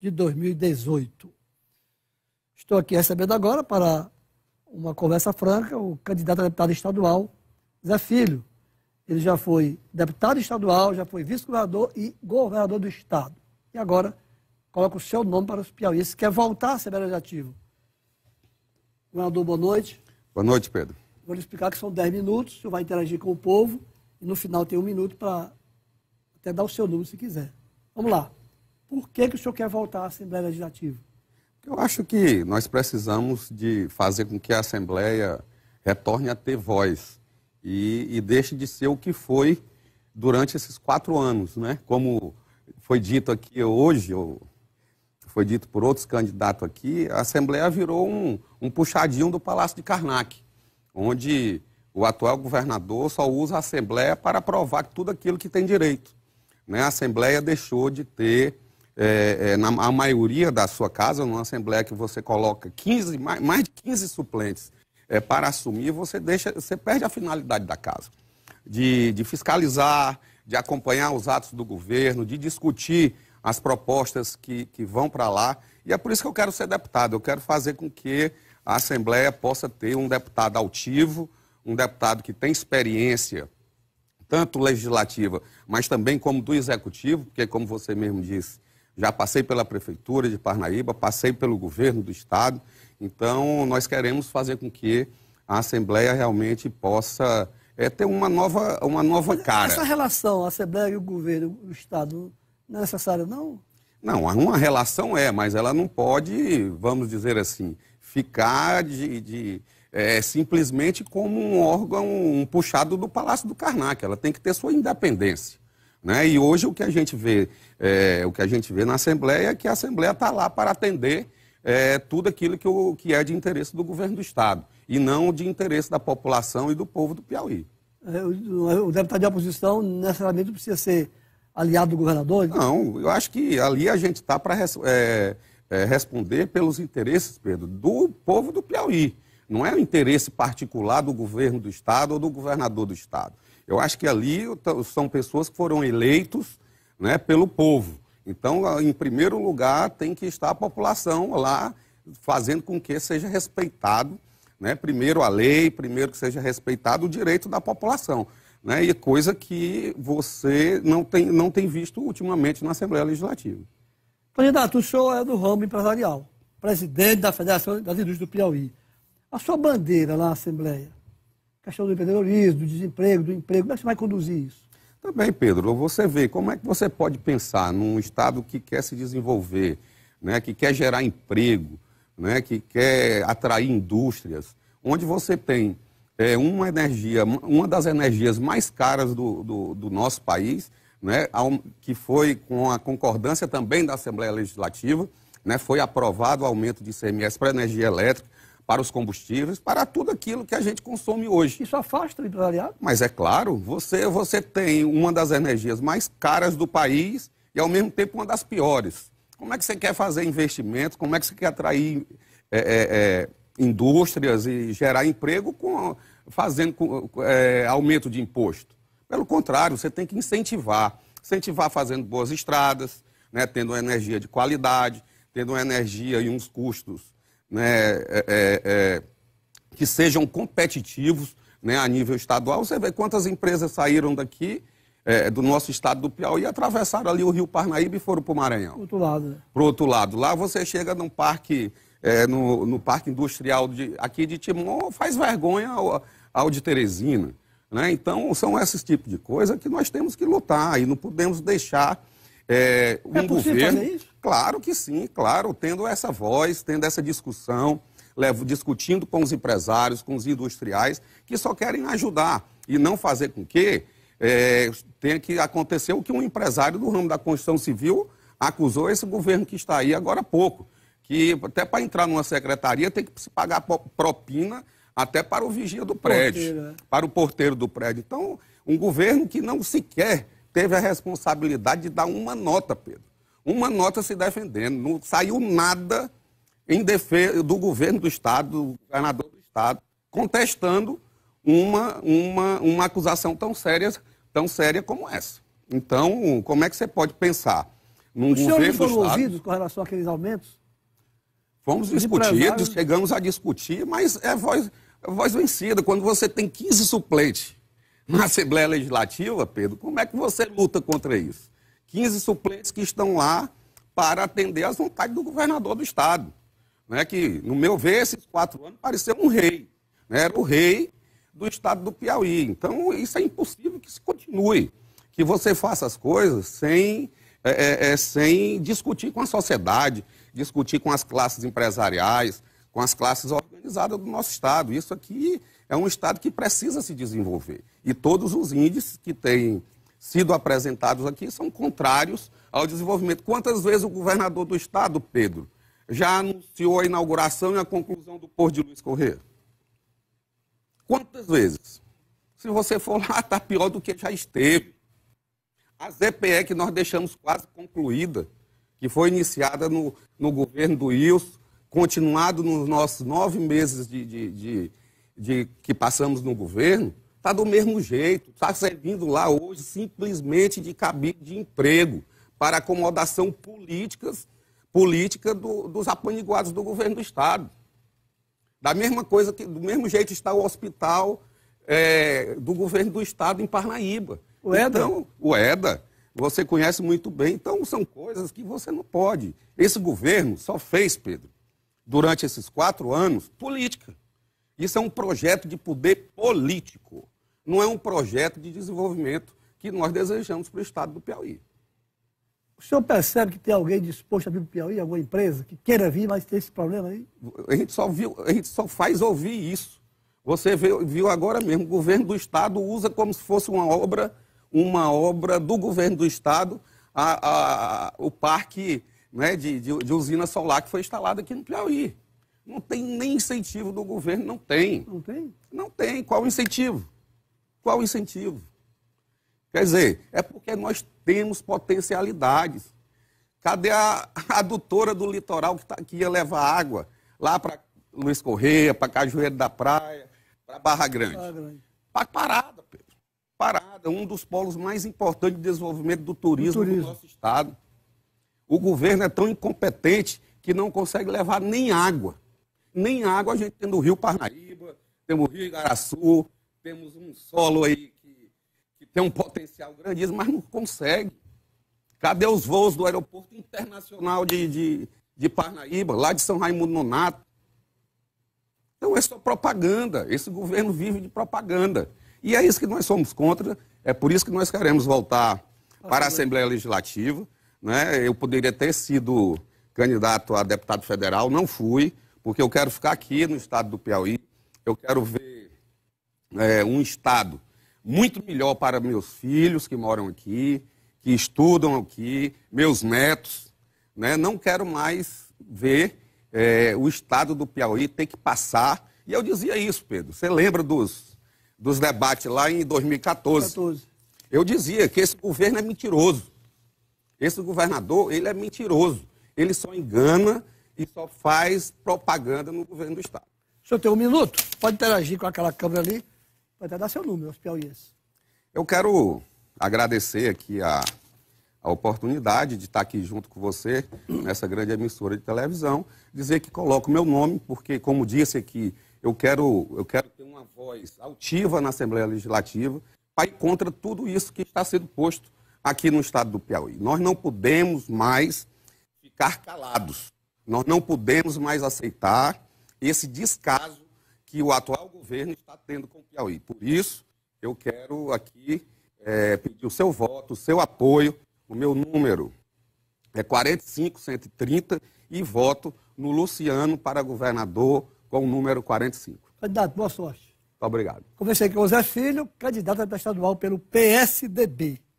de 2018. Estou aqui recebendo agora para uma conversa franca o candidato a deputado estadual, Zé Filho. Ele já foi deputado estadual, já foi vice-governador e governador do estado. E agora coloca o seu nome para os piauienses, quer voltar a ser legislativo. Governador, boa noite. Boa noite, Pedro. Vou lhe explicar que são 10 minutos, o senhor vai interagir com o povo e no final tem um minuto para até dar o seu número se quiser. Vamos lá. Por que, que o senhor quer voltar à Assembleia Legislativa? Eu acho que nós precisamos de fazer com que a Assembleia retorne a ter voz e, e deixe de ser o que foi durante esses quatro anos, né? Como foi dito aqui hoje, ou foi dito por outros candidatos aqui, a Assembleia virou um, um puxadinho do Palácio de Karnak, onde o atual governador só usa a Assembleia para aprovar tudo aquilo que tem direito. Né? A Assembleia deixou de ter é, é, na a maioria da sua casa, numa assembleia que você coloca 15, mais, mais de 15 suplentes é, para assumir, você, deixa, você perde a finalidade da casa. De, de fiscalizar, de acompanhar os atos do governo, de discutir as propostas que, que vão para lá. E é por isso que eu quero ser deputado. Eu quero fazer com que a Assembleia possa ter um deputado altivo, um deputado que tem experiência, tanto legislativa, mas também como do executivo, porque, como você mesmo disse, já passei pela Prefeitura de Parnaíba, passei pelo governo do Estado. Então, nós queremos fazer com que a Assembleia realmente possa é, ter uma nova, uma nova Mas cara. Essa relação, a Assembleia e o governo, do Estado, não é necessário, não? Não, uma relação é, mas ela não pode, vamos dizer assim, ficar de, de é, simplesmente como um órgão um puxado do Palácio do Karnak. Ela tem que ter sua independência. Né? E hoje o que a gente vê, é, o que a gente vê na Assembleia é que a Assembleia está lá para atender é, tudo aquilo que, o, que é de interesse do governo do Estado e não de interesse da população e do povo do Piauí. É, o, deputado de oposição necessariamente precisa ser aliado do governador? Não, eu acho que ali a gente está para res, é, é, responder pelos interesses, Pedro, do povo do Piauí. Não é o interesse particular do governo do Estado ou do governador do Estado. Eu acho que ali são pessoas que foram eleitos né, pelo povo. Então, em primeiro lugar, tem que estar a população lá fazendo com que seja respeitado, né, primeiro a lei, primeiro que seja respeitado o direito da população. Né, e coisa que você não tem, não tem visto ultimamente na Assembleia Legislativa. Candidato, o senhor é do ramo empresarial, presidente da Federação das Indústrias do Piauí a sua bandeira lá na Assembleia? A questão do empreendedorismo, do desemprego, do emprego, como é que você vai conduzir isso? Também, Pedro, você vê como é que você pode pensar num Estado que quer se desenvolver, né, que quer gerar emprego, né, que quer atrair indústrias, onde você tem é, uma energia, uma das energias mais caras do, do, do nosso país, né, que foi com a concordância também da Assembleia Legislativa, né, foi aprovado o aumento de ICMS para energia elétrica, para os combustíveis, para tudo aquilo que a gente consome hoje. Isso afasta o empresariado? Mas é claro, você, você tem uma das energias mais caras do país e, ao mesmo tempo, uma das piores. Como é que você quer fazer investimentos? Como é que você quer atrair é, é, é, indústrias e gerar emprego com, fazendo com, é, aumento de imposto? Pelo contrário, você tem que incentivar. Incentivar fazendo boas estradas, né, tendo uma energia de qualidade, tendo uma energia e uns custos né, é, é, é, que sejam competitivos né, a nível estadual. Você vê quantas empresas saíram daqui, é, do nosso estado do Piauí, e atravessaram ali o Rio Parnaíba e foram para o Maranhão. Para outro lado. Né? Para outro lado. Lá você chega num parque, é, no, no, parque industrial de, aqui de Timon, faz vergonha ao, ao de Teresina. Né? Então, são esses tipos de coisa que nós temos que lutar e não podemos deixar é, um é governo. Claro que sim, claro, tendo essa voz, tendo essa discussão, levo, discutindo com os empresários, com os industriais, que só querem ajudar e não fazer com que é, tenha que acontecer o que um empresário do ramo da construção civil acusou esse governo que está aí agora há pouco. Que até para entrar numa secretaria tem que se pagar propina até para o vigia do prédio, porteiro, né? para o porteiro do prédio. Então, um governo que não sequer teve a responsabilidade de dar uma nota, Pedro. Uma nota se defendendo. Não saiu nada em defesa do governo do Estado, do governador do Estado, contestando uma, uma, uma acusação tão séria, tão séria como essa. Então, como é que você pode pensar num Os governo foram do Estado... ouvidos com relação àqueles aumentos? Fomos discutidos, chegamos a discutir, mas é voz, é voz vencida. Quando você tem 15 suplentes na Assembleia Legislativa, Pedro, como é que você luta contra isso? 15 suplentes que estão lá para atender às vontades do governador do Estado. Né? Que, no meu ver, esses quatro anos pareceu um rei. Né? Era o rei do Estado do Piauí. Então, isso é impossível que se continue. Que você faça as coisas sem, é, é, é, sem discutir com a sociedade, discutir com as classes empresariais, com as classes organizadas do nosso Estado. Isso aqui é um Estado que precisa se desenvolver. E todos os índices que têm sido apresentados aqui são contrários ao desenvolvimento. Quantas vezes o governador do Estado, Pedro, já anunciou a inauguração e a conclusão do Porto de Luiz Correia? Quantas vezes? Se você for lá, está pior do que já esteve. A ZPE que nós deixamos quase concluída, que foi iniciada no, no governo do Wilson, continuado nos nossos nove meses de, de, de, de que passamos no governo está do mesmo jeito, está servindo lá hoje simplesmente de cabide de emprego para acomodação políticas, política do, dos apaniguados do governo do Estado. Da mesma coisa que, do mesmo jeito está o hospital é, do governo do Estado em Parnaíba. O EDA? Então, o EDA, você conhece muito bem. Então, são coisas que você não pode. Esse governo só fez, Pedro, durante esses quatro anos, política. Isso é um projeto de poder político, não é um projeto de desenvolvimento que nós desejamos para o Estado do Piauí. O senhor percebe que tem alguém disposto a vir para o Piauí, alguma empresa que queira vir, mas tem esse problema aí? A gente só, viu, a gente só faz ouvir isso. Você viu, viu agora mesmo, o governo do Estado usa como se fosse uma obra, uma obra do governo do Estado, a, a, a, o parque né, de, de, de usina solar que foi instalado aqui no Piauí. Não tem nem incentivo do governo, não tem. Não tem? Não tem. Qual o incentivo? Qual o incentivo? Quer dizer, é porque nós temos potencialidades. Cadê a adutora do litoral que, tá, que ia levar água lá para Luiz Correia, para Cajueiro da Praia, para Barra Grande? Barra Grande. Parada, Pedro. Parada. Um dos polos mais importantes de desenvolvimento do turismo, do turismo. do nosso estado. O governo é tão incompetente que não consegue levar nem água nem água a gente tem no Rio Parnaíba, temos o Rio Igaraçu, temos um solo aí que, que tem um potencial grandíssimo, mas não consegue. Cadê os voos do aeroporto internacional de, de, de Parnaíba, lá de São Raimundo Nonato? Então é só propaganda, esse governo vive de propaganda. E é isso que nós somos contra, é por isso que nós queremos voltar para a Assembleia Legislativa. Né? Eu poderia ter sido candidato a deputado federal, não fui porque eu quero ficar aqui no estado do Piauí, eu quero ver é, um estado muito melhor para meus filhos que moram aqui, que estudam aqui, meus netos. Né? Não quero mais ver é, o estado do Piauí ter que passar. E eu dizia isso, Pedro. Você lembra dos, dos debates lá em 2014? 14. Eu dizia que esse governo é mentiroso. Esse governador, ele é mentiroso. Ele só engana e só faz propaganda no governo do Estado. O senhor tem um minuto, pode interagir com aquela câmera ali, pode até dar seu número os Piauíes. Eu quero agradecer aqui a, a oportunidade de estar aqui junto com você, nessa grande emissora de televisão, dizer que coloco meu nome, porque, como disse aqui, eu quero, eu quero ter uma voz altiva na Assembleia Legislativa para ir contra tudo isso que está sendo posto aqui no estado do Piauí. Nós não podemos mais ficar calados. Nós não podemos mais aceitar esse descaso que o atual governo está tendo com o Piauí. Por isso, eu quero aqui é, pedir o seu voto, o seu apoio. O meu número é 45130 e voto no Luciano para governador com o número 45. Candidato, boa sorte. Muito obrigado. Conversei com o Zé Filho, candidato a estadual pelo PSDB.